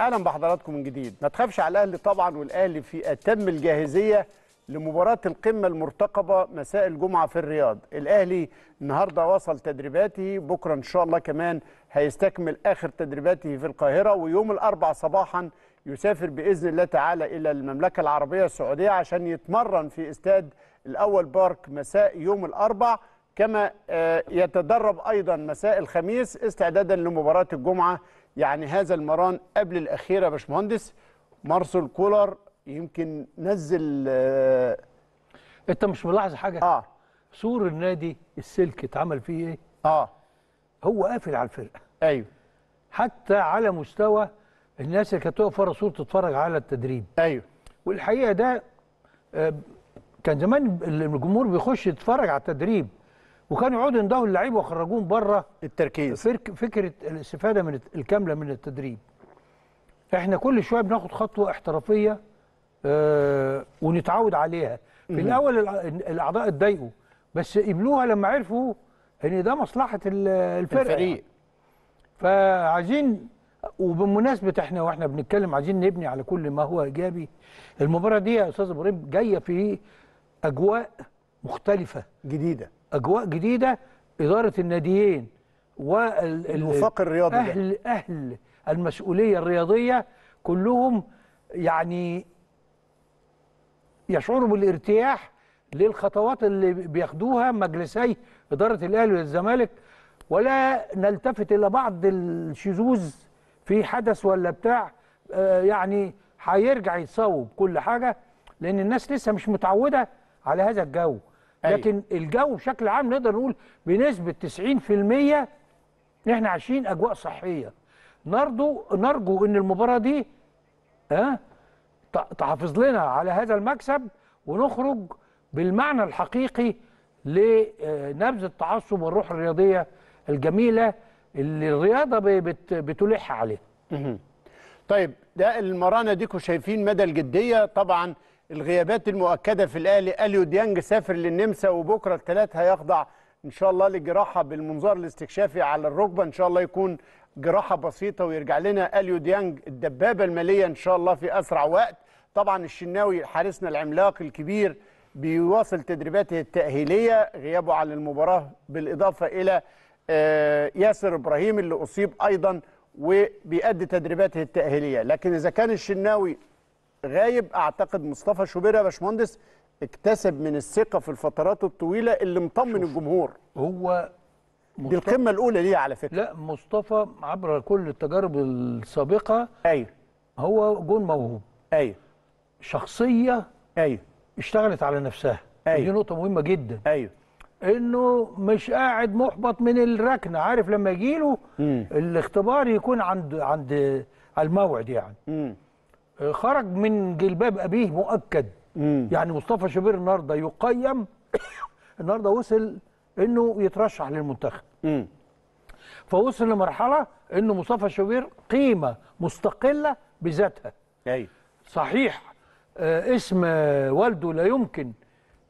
اهلا بحضراتكم من جديد ما تخافش على الاهلي طبعا والاهلي في اتم الجاهزيه لمباراه القمه المرتقبه مساء الجمعه في الرياض الاهلي النهارده وصل تدريباته بكره ان شاء الله كمان هيستكمل اخر تدريباته في القاهره ويوم الاربع صباحا يسافر باذن الله تعالى الى المملكه العربيه السعوديه عشان يتمرن في استاد الاول بارك مساء يوم الاربع كما آه، يتدرب ايضا مساء الخميس استعدادا لمباراه الجمعه يعني هذا المران قبل الاخيره يا باشمهندس مارسل كولر يمكن نزل آه انت مش ملاحظ حاجه اه سور النادي السلك اتعمل فيه ايه اه هو قافل على الفرقه ايوه حتى على مستوى الناس اللي كانت تقف ورا سور تتفرج على التدريب ايوه والحقيقه ده آه كان زمان الجمهور بيخش يتفرج على التدريب وكانوا يقعدوا ينضوا اللعيبه ويخرجوهم بره التركيز فكره الاستفاده من الكامله من التدريب احنا كل شويه بناخد خطوه احترافيه آه ونتعود عليها في الاول الاعضاء اتضايقوا بس قبلوها لما عرفوا ان ده مصلحه الفرقه يعني. الفريق فعايزين وبمناسبه احنا واحنا بنتكلم عايزين نبني على كل ما هو ايجابي المباراه دي يا استاذ ابراهيم جايه في اجواء مختلفه جديده اجواء جديده اداره الناديين والوفاق الرياضي اهل ده. اهل المسؤوليه الرياضيه كلهم يعني يشعروا بالارتياح للخطوات اللي بياخدوها مجلسي اداره الاهلي والزمالك ولا نلتفت الى بعض الشذوذ في حدث ولا بتاع آه، يعني هيرجع يتصوب كل حاجه لان الناس لسه مش متعوده على هذا الجو أيوة. لكن الجو بشكل عام نقدر نقول بنسبه 90% احنا عايشين اجواء صحيه نرجو نرجو ان المباراه دي ها آه، تحافظ لنا على هذا المكسب ونخرج بالمعنى الحقيقي لنبذ آه، التعصب والروح الرياضيه الجميله اللي الرياضه بتلح عليها. طيب ده المرانه ديكوا شايفين مدى الجديه طبعا الغيابات المؤكده في الاهلي اليو ديانج سافر للنمسا وبكره الثلاث هيخضع ان شاء الله لجراحه بالمنظار الاستكشافي على الركبه ان شاء الله يكون جراحه بسيطه ويرجع لنا اليو ديانج الدبابه الماليه ان شاء الله في اسرع وقت طبعا الشناوي حارسنا العملاق الكبير بيواصل تدريباته التاهيليه غيابه عن المباراه بالاضافه الى آه، ياسر ابراهيم اللي اصيب ايضا وبيأدي تدريباته التاهيليه لكن اذا كان الشناوي غايب اعتقد مصطفى شوبير يا باشمهندس اكتسب من الثقه في الفترات الطويله اللي مطمن الجمهور هو دي القمه الاولى ليه على فكره لا مصطفى عبر كل التجارب السابقه ايوه هو جون موهوب ايوه شخصيه ايوه اشتغلت على نفسها أيوه. دي نقطه مهمه جدا ايوه انه مش قاعد محبط من الركنه عارف لما يجيله الاختبار يكون عند عند الموعد يعني مم. خرج من جلباب ابيه مؤكد مم. يعني مصطفى شبير النهارده يقيم النهارده وصل انه يترشح للمنتخب مم. فوصل لمرحله انه مصطفى شبير قيمه مستقله بذاتها ايوه صحيح آه اسم والده لا يمكن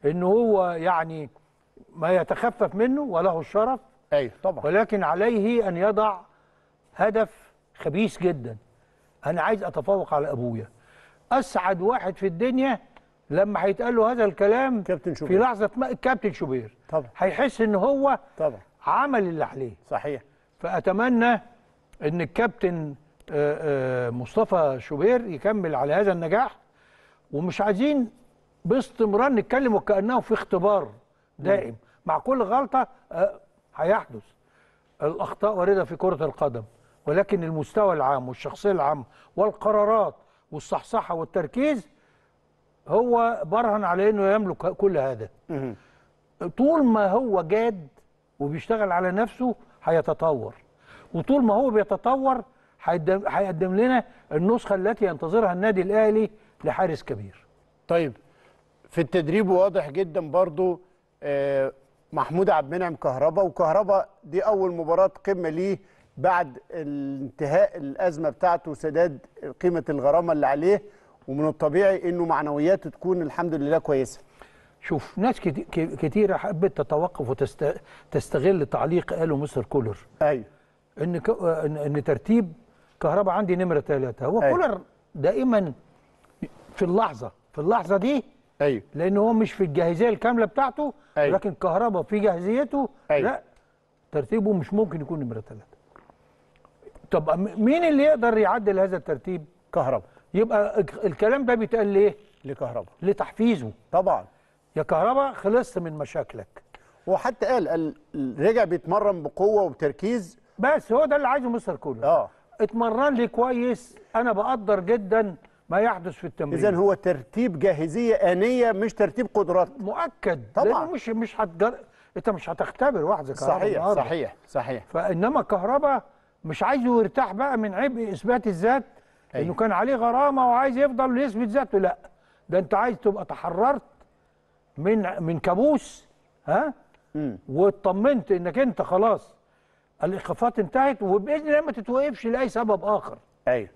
ان هو يعني ما يتخفف منه وله الشرف ايوه طبعا ولكن عليه ان يضع هدف خبيث جدا انا عايز اتفوق على ابويا اسعد واحد في الدنيا لما هيتقال له هذا الكلام كابتن شوبير في لحظه ما الكابتن شوبير طبعا هيحس ان هو طبعا عمل اللي عليه صحيح فاتمنى ان الكابتن آه، آه، مصطفى شوبير يكمل على هذا النجاح ومش عايزين باستمرار نتكلم وكانه في اختبار دائم نعم. مع كل غلطه آه، هيحدث الاخطاء وارده في كره القدم ولكن المستوى العام والشخصيه العامه والقرارات والصحصحه والتركيز هو برهن على انه يملك كل هذا طول ما هو جاد وبيشتغل على نفسه هيتطور وطول ما هو بيتطور هيقدم هيقدم لنا النسخه التي ينتظرها النادي الاهلي لحارس كبير طيب في التدريب واضح جدا برضو آه، محمود عبد المنعم كهربا وكهربا دي اول مباراه قمه ليه بعد انتهاء الازمه بتاعته سداد قيمه الغرامه اللي عليه ومن الطبيعي انه معنوياته تكون الحمد لله كويسه شوف ناس كتيره حبت تتوقف وتستغل تعليق قاله مستر كولر ايوه ان ك... ان ترتيب كهرباء عندي نمره ثلاثه هو أيوة. كولر دائما في اللحظه في اللحظه دي ايوه لان هو مش في الجاهزيه الكامله بتاعته أيوة. لكن كهرباء في جاهزيته أيوة. لا ترتيبه مش ممكن يكون نمره ثلاثه طب مين اللي يقدر يعدل هذا الترتيب؟ كهرباء يبقى الكلام ده بيتقال ليه؟ لكهرباء لتحفيزه طبعا يا كهرباء خلصت من مشاكلك وحتى قال, قال رجع بيتمرن بقوه وبتركيز بس هو ده اللي عايزه مستر كولر اه اتمرن لي كويس انا بقدر جدا ما يحدث في التمرين اذا هو ترتيب جاهزيه انيه مش ترتيب قدرات مؤكد طبعا مش مش هتجر... انت مش هتختبر واحد زي كهرباء صحيح صحيح صحيح فانما كهرباء مش عايزه يرتاح بقى من عبء اثبات الذات أيوة. انه كان عليه غرامه وعايز يفضل يثبت ذاته لا ده انت عايز تبقى تحررت من من كابوس ها واطمنت انك انت خلاص الاخفاقات انتهت وباذن الله ما تتوقفش لاي سبب اخر ايوه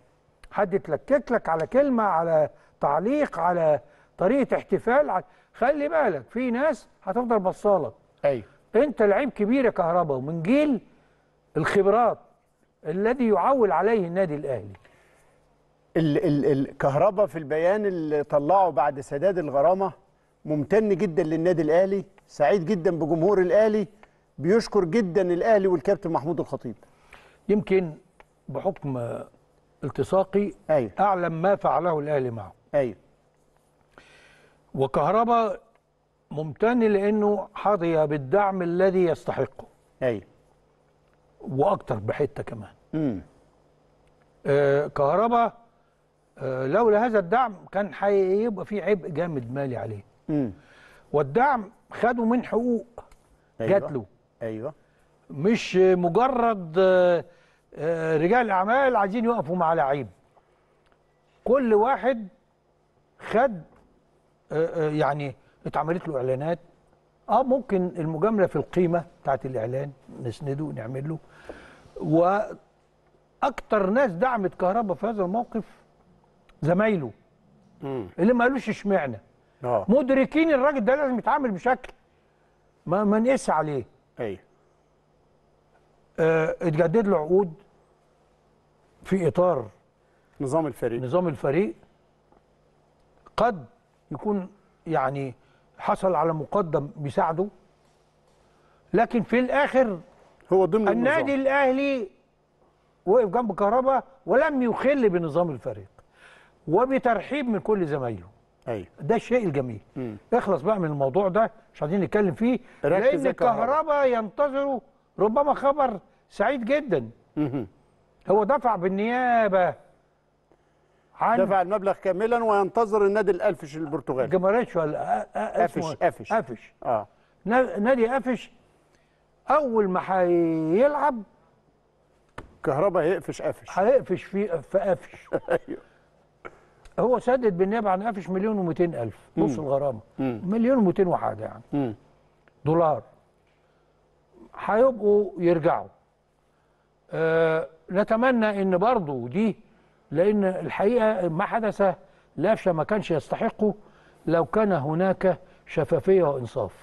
حد يتلكك لك على كلمه على تعليق على طريقه احتفال خلي بالك في ناس هتفضل بصاله ايوه انت لعيب كبير يا كهربا ومن جيل الخبرات الذي يعول عليه النادي الأهلي ال ال الكهرباء في البيان اللي طلعه بعد سداد الغرامة ممتن جدا للنادي الأهلي سعيد جدا بجمهور الأهلي بيشكر جدا الأهلي والكابتن محمود الخطيب يمكن بحكم التصاقي أيوه. أعلم ما فعله الأهلي معه أيوه. وكهرباء ممتن لأنه حظي بالدعم الذي يستحقه أيوه. واكتر بحته كمان امم آه كهربا آه لولا هذا الدعم كان هيبقى في عبء جامد مالي عليه امم والدعم خده من حقوق أيوة. جات له ايوه مش مجرد آه، آه، رجال اعمال عايزين يقفوا مع لعيب كل واحد خد آه، يعني اتعملت له اعلانات اه ممكن المجامله في القيمه بتاعت الاعلان نسنده نعمل له واكتر ناس دعمت كهربا في هذا الموقف زمايله اللي ما قالوش اشمعنى آه. مدركين الراجل ده لازم يتعامل بشكل ما ما نقيس عليه ايوه اه اتجدد له عقود في اطار نظام الفريق نظام الفريق قد يكون يعني حصل على مقدم بيساعده لكن في الاخر هو ضمن النادي النظام. الاهلي وقف جنب كهربا ولم يخل بنظام الفريق وبترحيب من كل زمايله ايوه ده الشيء الجميل مم. اخلص بقى من الموضوع ده مش عايزين نتكلم فيه لان كهربا ينتظروا ربما خبر سعيد جدا مم. هو دفع بالنيابه عن دفع المبلغ كاملا وينتظر النادي القفش البرتغالي جمريتش ولا قفش قفش إيه؟ قفش اه نادي قفش اول ما هيلعب كهربا هيقفش قفش هيقفش في في قفش ايوه هو سدد بالنيابه عن قفش مليون و الف نص الغرامه مليون و200 وحاجه يعني مم. دولار هيبقوا يرجعوا آه نتمنى ان برضو دي لأن الحقيقة ما حدث لافشة ما كانش يستحقه لو كان هناك شفافية وإنصاف